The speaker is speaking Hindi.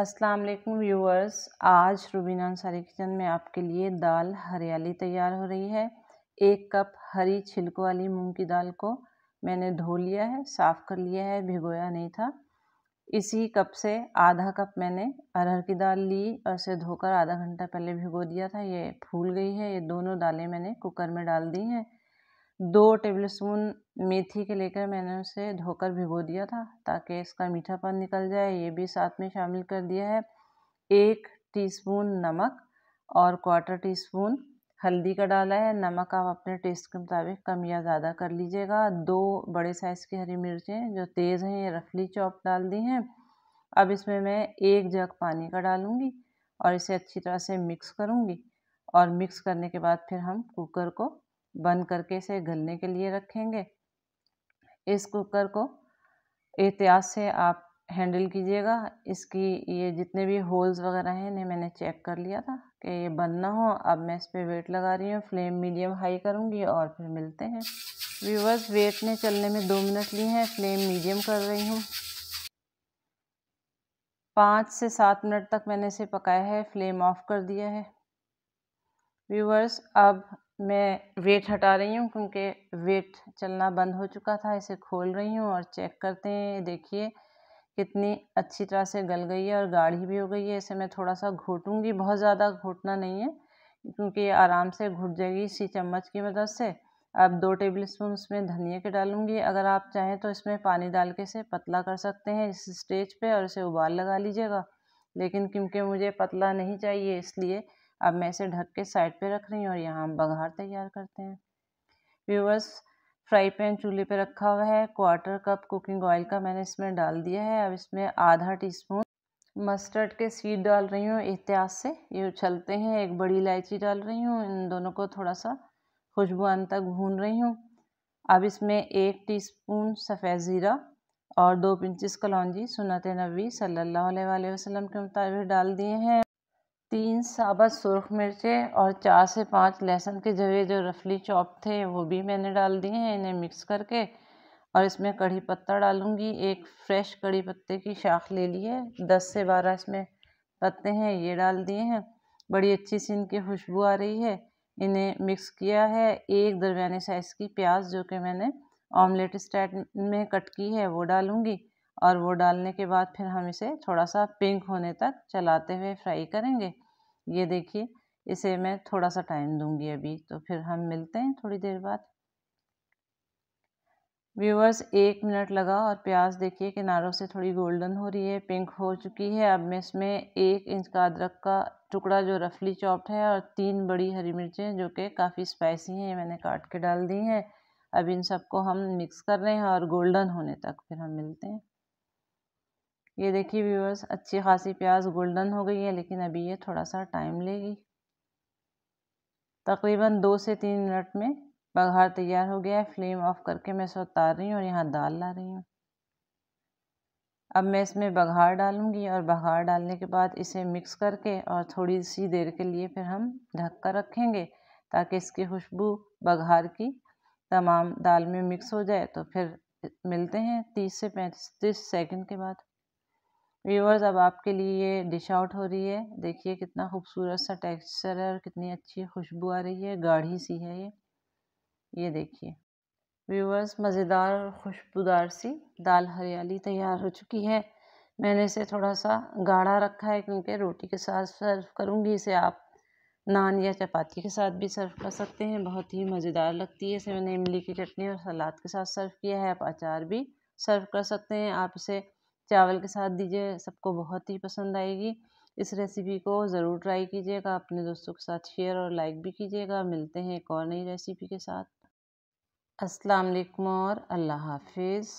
अस्सलाम वालेकुम व्यूअर्स आज रूबीना अंसारी किचन में आपके लिए दाल हरियाली तैयार हो रही है एक कप हरी छिलको वाली मूंग की दाल को मैंने धो लिया है साफ़ कर लिया है भिगोया नहीं था इसी कप से आधा कप मैंने अरहर की दाल ली और इसे धोकर आधा घंटा पहले भिगो दिया था ये फूल गई है ये दोनों दालें मैंने कुकर में डाल दी हैं दो टेबल स्पून मेथी के लेकर मैंने उसे धोकर भिगो दिया था ताकि इसका मीठापन निकल जाए ये भी साथ में शामिल कर दिया है एक टीस्पून नमक और क्वार्टर टीस्पून हल्दी का डाला है नमक आप अपने टेस्ट के मुताबिक कम या ज़्यादा कर लीजिएगा दो बड़े साइज़ की हरी मिर्चें जो तेज़ हैं ये रफली चॉप डाल दी हैं अब इसमें मैं एक जग पानी का डालूँगी और इसे अच्छी तरह से मिक्स करूँगी और मिक्स करने के बाद फिर हम कुकर को बंद करके इसे गलने के लिए रखेंगे इस कुकर को एहतियात से आप हैंडल कीजिएगा इसकी ये जितने भी होल्स वगैरह हैं इन्हें मैंने चेक कर लिया था कि ये बंद ना हो अब मैं इस पर वेट लगा रही हूँ फ्लेम मीडियम हाई करूँगी और फिर मिलते हैं व्यूवर्स वेट ने चलने में दो मिनट लिए हैं फ्लेम मीडियम कर रही हूँ पाँच से सात मिनट तक मैंने इसे पकाया है फ्लेम ऑफ कर दिया है व्यूवर्स अब मैं वेट हटा रही हूँ क्योंकि वेट चलना बंद हो चुका था इसे खोल रही हूँ और चेक करते हैं देखिए कितनी अच्छी तरह से गल गई है और गाढ़ी भी हो गई है इसे मैं थोड़ा सा घोटूंगी बहुत ज़्यादा घोटना नहीं है क्योंकि ये आराम से घुट जाएगी इसी चम्मच की मदद से अब दो टेबल स्पून इसमें धनिया के डालूंगी अगर आप चाहें तो इसमें पानी डाल के इसे पतला कर सकते हैं इस स्टेज पे और इसे उबाल लगा लीजिएगा लेकिन क्योंकि मुझे पतला नहीं चाहिए इसलिए अब मैं इसे ढक के साइड पे रख रही हूँ और यहाँ हम बघार तैयार करते हैं व्यूवर्स फ्राई पैन चूल्हे पे रखा हुआ है क्वार्टर कप कुकिंग ऑयल का मैंने इसमें डाल दिया है अब इसमें आधा टीस्पून मस्टर्ड के सीड डाल रही हूँ एहतियात से ये उछलते हैं एक बड़ी इलायची डाल रही हूँ इन दोनों को थोड़ा सा खुशबू आने तक भून रही हूँ अब इसमें एक टीस्पून सफ़ेद ज़ीरा और दो पिंचज़ कलौजी सुनत नबी सल्लल्लाहु अलैहि वसल्लम के मुताबिक डाल दिए हैं तीन साबत सुरख मिर्चें और चार से पाँच लहसुन के जवे जो रफली चॉप थे वो भी मैंने डाल दिए हैं इन्हें मिक्स करके और इसमें कड़ी पत्ता डालूँगी एक फ्रेश कढ़ी पत्ते की शाख ले ली है दस से बारह इसमें पत्ते हैं ये डाल दिए हैं बड़ी अच्छी सी इनकी खुशबू आ रही है इन्हें मिक्स किया है एक दरमियाने साइज़ की प्याज जो कि मैंने ऑमलेट स्टाइल में कट की है वो डालूंगी और वो डालने के बाद फिर हम इसे थोड़ा सा पिंक होने तक चलाते हुए फ्राई करेंगे ये देखिए इसे मैं थोड़ा सा टाइम दूंगी अभी तो फिर हम मिलते हैं थोड़ी देर बाद व्यूवर्स एक मिनट लगा और प्याज देखिए किनारों से थोड़ी गोल्डन हो रही है पिंक हो चुकी है अब मैं इसमें एक इंच का अदरक का टुकड़ा जो रफली चॉप्ड है और तीन बड़ी हरी मिर्चें जो कि काफ़ी स्पाइसी हैं ये मैंने काट के डाल दी हैं अब इन सबको हम मिक्स कर रहे हैं और गोल्डन होने तक फिर हम मिलते हैं ये देखिए व्यूअर्स अच्छी खासी प्याज गोल्डन हो गई है लेकिन अभी ये थोड़ा सा टाइम लेगी तकरीबन दो से तीन मिनट में बघार तैयार हो गया है फ्लेम ऑफ करके मैं इसे उतार रही हूँ और यहाँ दाल ला रही हूँ अब मैं इसमें बघार डालूँगी और बघार डालने के बाद इसे मिक्स करके और थोड़ी सी देर के लिए फिर हम ढक कर रखेंगे ताकि इसकी खुशबू बघार की तमाम दाल में मिक्स हो जाए तो फिर मिलते हैं तीस से पैंतीस सेकंड के बाद व्यूअर्स अब आपके लिए ये डिश आउट हो रही है देखिए कितना खूबसूरत सा टेक्सचर है और कितनी अच्छी खुशबू आ रही है गाढ़ी सी है ये ये देखिए व्यूअर्स मज़ेदार और खुशबूदार सी दाल हरियाली तैयार हो चुकी है मैंने इसे थोड़ा सा गाढ़ा रखा है क्योंकि रोटी के साथ सर्व करूँगी इसे आप नान या चपाती के साथ भी सर्व कर सकते हैं बहुत ही मज़ेदार लगती है इसे मैंने इमली की चटनी और सलाद के साथ सर्व किया है आप अचार भी सर्व कर सकते हैं आप इसे चावल के साथ दीजिए सबको बहुत ही पसंद आएगी इस रेसिपी को ज़रूर ट्राई कीजिएगा अपने दोस्तों के साथ शेयर और लाइक भी कीजिएगा मिलते हैं एक और नई रेसिपी के साथ अस्सलाम वालेकुम और अल्लाह हाफिज़